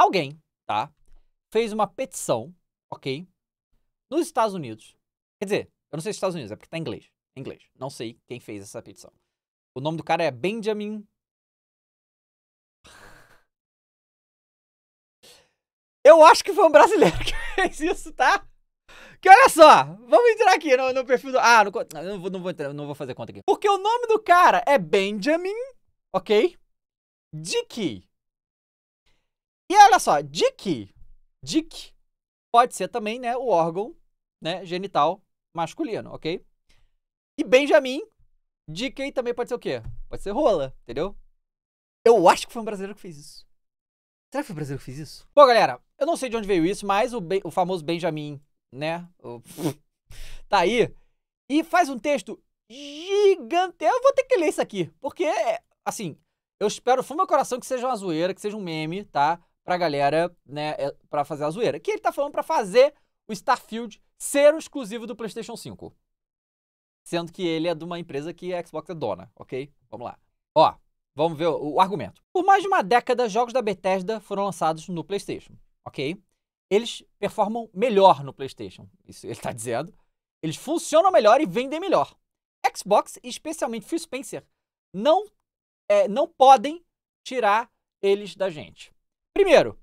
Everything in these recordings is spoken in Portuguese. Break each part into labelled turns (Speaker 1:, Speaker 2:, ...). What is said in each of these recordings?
Speaker 1: Alguém, tá? Fez uma petição, ok? Nos Estados Unidos. Quer dizer, eu não sei se Estados Unidos, é porque tá em inglês. Em inglês. Não sei quem fez essa petição. O nome do cara é Benjamin. Eu acho que foi um brasileiro que fez isso, tá? Que olha só, vamos entrar aqui no, no perfil do. Ah, no, não, vou, não, vou entrar, não vou fazer conta aqui. Porque o nome do cara é Benjamin, ok? Dickey. E olha só, dick, dick pode ser também, né, o órgão, né, genital masculino, ok? E Benjamin, dick também pode ser o quê? Pode ser rola, entendeu? Eu acho que foi um brasileiro que fez isso. Será que foi um brasileiro que fez isso? Bom, galera, eu não sei de onde veio isso, mas o, o famoso Benjamin, né, o... tá aí e faz um texto gigante. Eu vou ter que ler isso aqui, porque, assim, eu espero, fundo meu coração, que seja uma zoeira, que seja um meme, tá? pra galera, né, é, pra fazer a zoeira. Que ele tá falando para fazer o Starfield ser o exclusivo do PlayStation 5. Sendo que ele é de uma empresa que a Xbox é dona, ok? Vamos lá. Ó, vamos ver o, o argumento. Por mais de uma década, jogos da Bethesda foram lançados no PlayStation, ok? Eles performam melhor no PlayStation, isso ele tá dizendo. Eles funcionam melhor e vendem melhor. Xbox, especialmente Phil Spencer, não, é, não podem tirar eles da gente. Primeiro,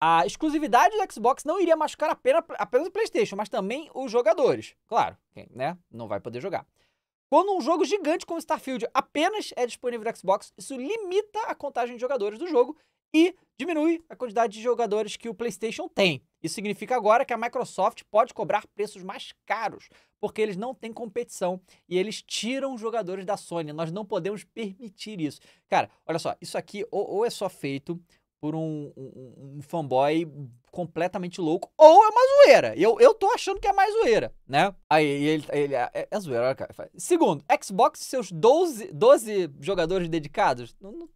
Speaker 1: a exclusividade do Xbox não iria machucar apenas, apenas o PlayStation, mas também os jogadores. Claro, quem né, não vai poder jogar. Quando um jogo gigante como Starfield apenas é disponível no Xbox, isso limita a contagem de jogadores do jogo e diminui a quantidade de jogadores que o PlayStation tem. Isso significa agora que a Microsoft pode cobrar preços mais caros, porque eles não têm competição e eles tiram os jogadores da Sony. Nós não podemos permitir isso. Cara, olha só, isso aqui ou, ou é só feito por um, um, um, fanboy completamente louco, ou é uma zoeira. Eu, eu tô achando que é mais zoeira, né? Aí ele, ele é, é zoeira, cara. Segundo, Xbox e seus 12, 12 jogadores dedicados. Não, não,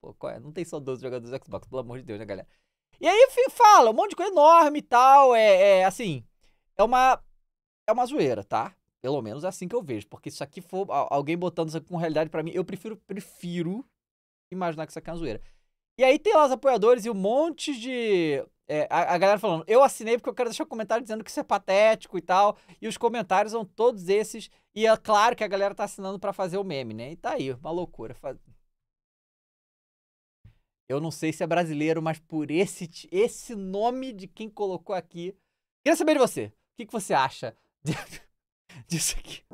Speaker 1: pô, qual é? não tem só 12 jogadores do Xbox, pelo amor de Deus, né, galera? E aí fala um monte de coisa enorme e tal. É, é assim, é uma, é uma zoeira, tá? Pelo menos é assim que eu vejo. Porque isso aqui for alguém botando isso aqui com realidade para mim, eu prefiro, prefiro imaginar que isso aqui é uma zoeira. E aí tem lá os apoiadores e um monte de. É, a, a, galera falando, eu assinei porque eu quero deixar um comentário dizendo que isso é patético e tal. E os comentários são todos esses. E é claro que a galera tá assinando para fazer o meme, né? E tá aí, uma loucura. Eu não sei se é brasileiro, mas por esse, esse nome de quem colocou aqui. Queria saber de você. O que, que você acha disso aqui?